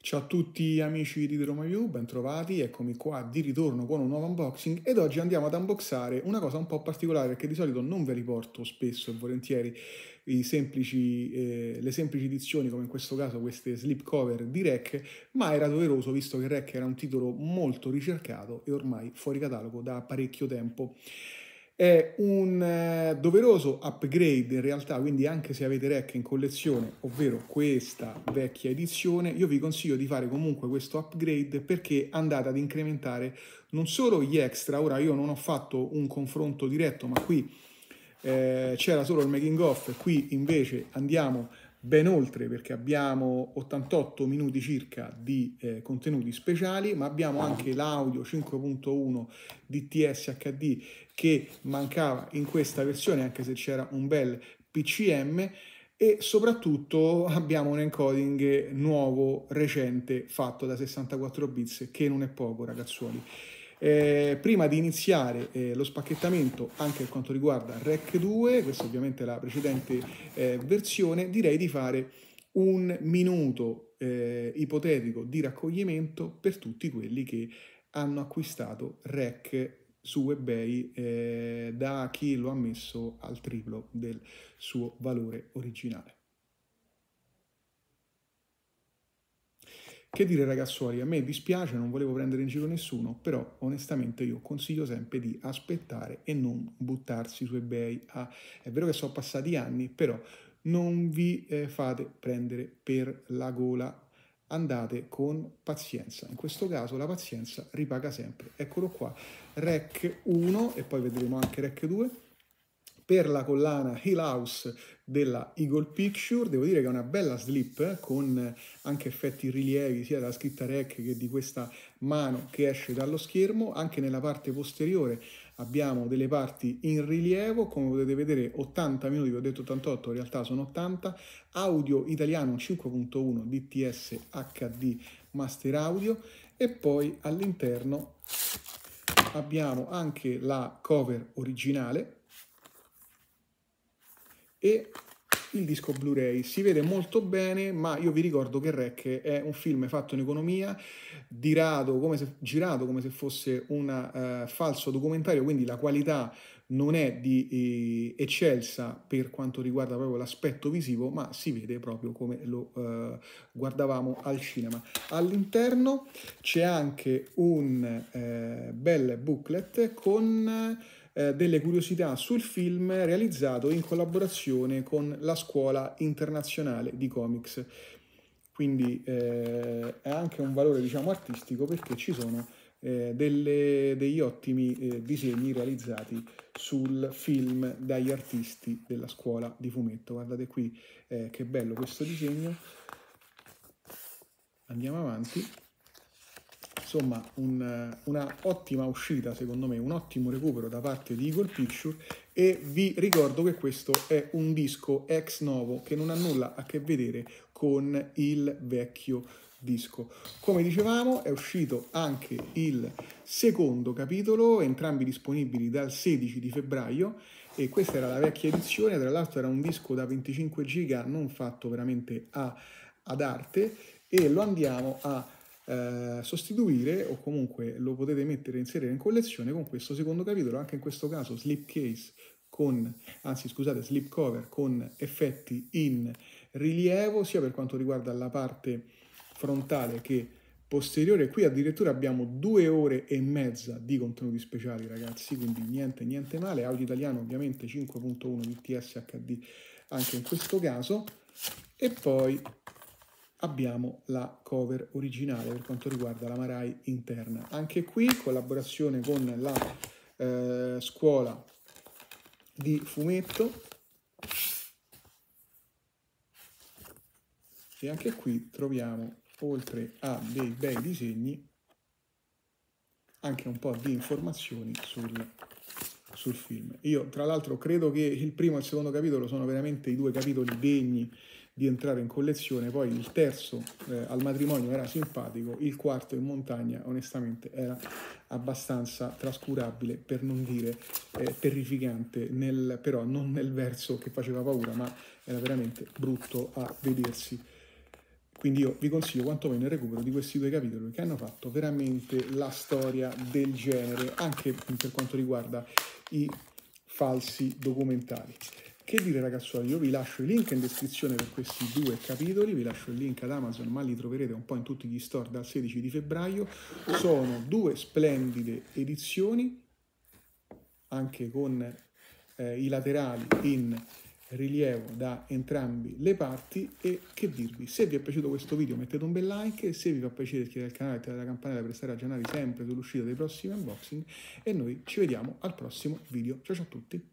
Ciao a tutti amici di The Roma View, bentrovati, eccomi qua di ritorno con un nuovo unboxing ed oggi andiamo ad unboxare una cosa un po' particolare perché di solito non ve riporto spesso e volentieri semplici, eh, le semplici edizioni come in questo caso queste slipcover di Rec, ma era doveroso visto che Rec era un titolo molto ricercato e ormai fuori catalogo da parecchio tempo. È un eh, doveroso upgrade in realtà, quindi anche se avete REC in collezione, ovvero questa vecchia edizione, io vi consiglio di fare comunque questo upgrade perché andate ad incrementare non solo gli extra, ora io non ho fatto un confronto diretto, ma qui eh, c'era solo il making off, qui invece andiamo a ben oltre perché abbiamo 88 minuti circa di eh, contenuti speciali, ma abbiamo ah. anche l'audio 5.1 DTS HD che mancava in questa versione, anche se c'era un bel PCM e soprattutto abbiamo un encoding nuovo, recente, fatto da 64 bits, che non è poco ragazzuoli. Eh, prima di iniziare eh, lo spacchettamento anche per quanto riguarda REC 2, questa ovviamente è la precedente eh, versione, direi di fare un minuto eh, ipotetico di raccoglimento per tutti quelli che hanno acquistato REC su eBay eh, da chi lo ha messo al triplo del suo valore originale. Che dire ragazzuoli, a me dispiace, non volevo prendere in giro nessuno, però onestamente io consiglio sempre di aspettare e non buttarsi su eBay. A... Ah, è vero che sono passati anni, però non vi eh, fate prendere per la gola andate con pazienza. In questo caso la pazienza ripaga sempre. Eccolo qua, REC 1 e poi vedremo anche REC 2 per la collana Hill House della Eagle Picture. Devo dire che è una bella slip eh, con anche effetti rilievi sia della scritta REC che di questa mano che esce dallo schermo. Anche nella parte posteriore abbiamo delle parti in rilievo, come potete vedere 80 minuti, ho detto 88, in realtà sono 80, audio italiano 5.1 DTS HD Master Audio e poi all'interno abbiamo anche la cover originale e il disco Blu-ray. Si vede molto bene, ma io vi ricordo che Rec è un film fatto in economia, come se, girato come se fosse un uh, eh, falso documentario, quindi la qualità non è di eh, eccelsa per quanto riguarda proprio l'aspetto visivo, ma si vede proprio come lo eh, guardavamo al cinema. All'interno c'è anche un eh, bel booklet con eh, delle curiosità sul film realizzato in collaborazione con la Scuola Internazionale di Comics. Quindi eh, è anche un valore diciamo, artistico perché ci sono eh, delle, degli ottimi eh, disegni realizzati sul film dagli artisti della scuola di fumetto. Guardate qui eh, che bello questo disegno. Andiamo avanti insomma un, una ottima uscita secondo me, un ottimo recupero da parte di Eagle Picture e vi ricordo che questo è un disco ex novo che non ha nulla a che vedere con il vecchio disco. Come dicevamo è uscito anche il secondo capitolo, entrambi disponibili dal 16 di febbraio e questa era la vecchia edizione, tra l'altro era un disco da 25 giga non fatto veramente a, ad arte e lo andiamo a eh, sostituire o comunque lo potete mettere inserire in collezione con questo secondo capitolo, anche in questo caso slip case con, anzi scusate, slip cover con effetti in rilievo sia per quanto riguarda la parte frontale che posteriore. Qui addirittura abbiamo due ore e mezza di contenuti speciali, ragazzi, quindi niente, niente male. Audio italiano ovviamente 5.1 DTS HD anche in questo caso. E poi abbiamo la cover originale per quanto riguarda la Marai interna. Anche qui collaborazione con la eh, scuola di fumetto e anche qui troviamo oltre a dei bei disegni anche un po' di informazioni sul, sul film. Io tra l'altro credo che il primo e il secondo capitolo sono veramente i due capitoli degni di entrare in collezione, poi il terzo eh, al matrimonio era simpatico, il quarto in montagna onestamente era abbastanza trascurabile, per non dire eh, terrificante, nel, però non nel verso che faceva paura, ma era veramente brutto a vedersi. Quindi io vi consiglio quantomeno il recupero di questi due capitoli che hanno fatto veramente la storia del genere, anche per quanto riguarda i falsi documentari. Che dire ragazzuoli, io vi lascio il link in descrizione per questi due capitoli, vi lascio il link ad Amazon, ma li troverete un po' in tutti gli store dal 16 di febbraio. Sono due splendide edizioni, anche con eh, i laterali in rilievo da entrambi le parti e che dirvi, se vi è piaciuto questo video mettete un bel like, se vi fa piacere iscrivetevi al canale e attivate la campanella per stare aggiornati sempre sull'uscita dei prossimi unboxing e noi ci vediamo al prossimo video, ciao ciao a tutti!